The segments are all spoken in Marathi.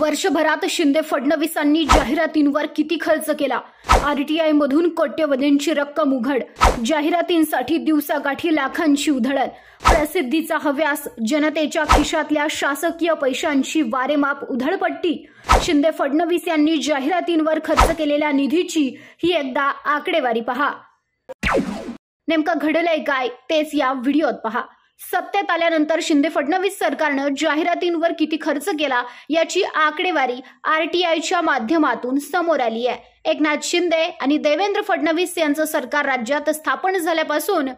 वर्षभरात शिंदे फडणवीसांनी जाहिरातींवर किती खर्च केला आरटीआय मधून कोट्यवधींची रक्कम उघड जाहिरातींसाठी दिवसाकाठी लाखांची उधळण प्रसिद्धीचा हव्यास जनतेच्या खिशातल्या शासकीय पैशांची वारेमाप उधळपट्टी शिंदे फडणवीस यांनी जाहिरातींवर खर्च केलेल्या निधीची ही एकदा आकडेवारी पहा नेमकं घडलंय काय तेच या व्हिडिओत पहा सत्तेत आल्यानंतर शिंदे फडणवीस सरकारनं जाहिरातींवर किती खर्च केला याची आकडेवारी आरटीआयच्या माध्यमातून समोर आली आहे एकनाथ शिंदे आणि देवेंद्र फडणवीस यांचं सरकार राज्यात स्थापन झाल्यापासून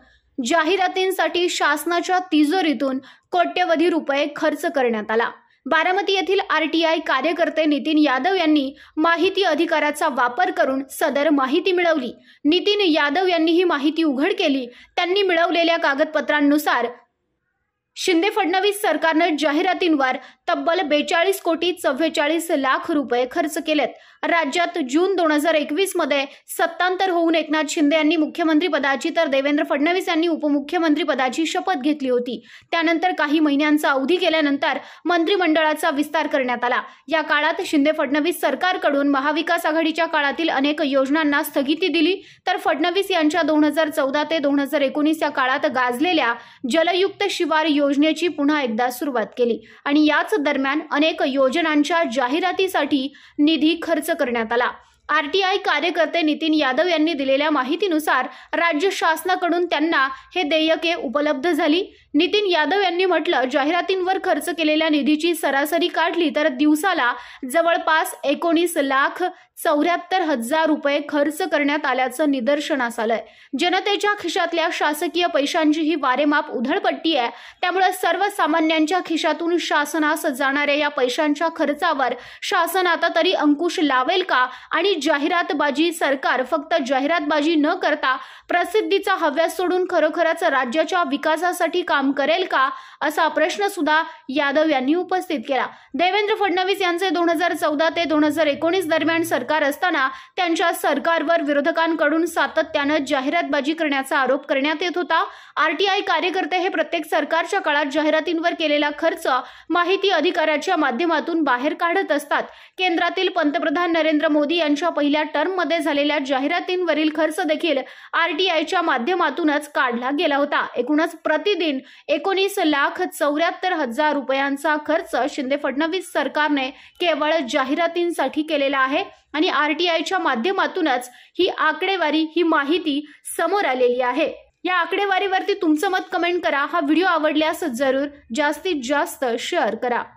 जाहिरातींसाठी शासनाच्या तिजोरीतून कोट्यवधी रुपये खर्च करण्यात आला बारामती येथील आरटीआय कार्यकर्ते नितीन यादव यांनी माहिती अधिकाराचा वापर करून सदर माहिती मिळवली नितीन यादव यांनी ही माहिती उघड केली त्यांनी मिळवलेल्या कागदपत्रांनुसार शिंदे फडणवीस सरकारनं जाहिरातींवर तब्बल बेचाळीस कोटी चव्वेचाळीस लाख रुपये खर्च केलेत राज्यात जून दोन हजार एकवीस मध्ये सत्तांतर होऊन एकनाथ शिंदे यांनी मुख्यमंत्री पदाची तर देवेंद्र फडणवीस यांनी उपमुख्यमंत्री पदाची शपथ घेतली होती त्यानंतर काही महिन्यांचा अवधी केल्यानंतर मंत्रिमंडळाचा विस्तार करण्यात आला या काळात शिंदे फडणवीस सरकारकडून महाविकास आघाडीच्या काळातील अनेक योजनांना स्थगिती दिली तर फडणवीस यांच्या दोन हजार चौदा ते दोन हजार एकोणीस या काळात गाजलेल्या जलयुक्त शिवार योजना योजनेची पुन्हा एकदा सुरुवात केली आणि याच दरम्यान अनेक योजनांच्या जाहिरातीसाठी निधी खर्च करण्यात आला आय कार्यकर्ते नितीन यादव यांनी दिलेल्या माहितीनुसार राज्य शासनाकडून त्यांना हे देयके उपलब्ध झाली नितीन यादव यांनी म्हटलं जाहिरातींवर खर्च केलेल्या निधीची सरासरी काढली तर दिवसाला जवळपास एकोणीस लाख चौऱ्याहत्तर हजार रुपये खर्च करण्यात आल्याचं निदर्शनास आलंय जनतेच्या खिशातल्या शासकीय पैशांची ही वारेमाप उधळपट्टी आहे त्यामुळे सर्वसामान्यांच्या खिशातून शासनास जाणाऱ्या या पैशांच्या खर्चावर शासन आता तरी अंकुश लावेल का आणि जाहिरातबाजी सरकार फक्त जाहिरातबाजी न करता प्रसिद्धीचा हव्यास सोडून खरोखरच राज्याच्या विकासासाठी काम करेल का असा प्रश्न सुद्धा यादव यांनी उपस्थित केला देवेंद्र फडणवीस यांचे दोन हजार चौदा ते दोन हजार एकोणीस दरम्यान सरकार असताना त्यांच्या सरकारवर विरोधकांकडून सातत्यानं जाहिरातबाजी करण्याचा आरोप करण्यात येत होता आरटीआय कार्यकर्ते हे प्रत्येक सरकारच्या काळात जाहिरातींवर केलेला खर्च माहिती अधिकाऱ्याच्या माध्यमातून बाहेर काढत असतात केंद्रातील पंतप्रधान नरेंद्र मोदी यांच्या यांच्या पहिल्या टर्म मध्ये झालेल्या जाहिरातींवरील खर्च देखील आरटीआयच्या माध्यमातूनच काढला गेला होता एकूणच प्रतिदिन एकोणीस लाख चौऱ्याहत्तर हजार रुपयांचा खर्च शिंदे फडणवीस सरकारने केवळ जाहिरातींसाठी केलेला आहे आणि आरटीआयच्या माध्यमातूनच ही आकडेवारी ही माहिती समोर आलेली आहे या आकडेवारीवरती तुमचं मत कमेंट करा हा व्हिडिओ आवडल्यास जरूर जास्तीत जास्त शेअर करा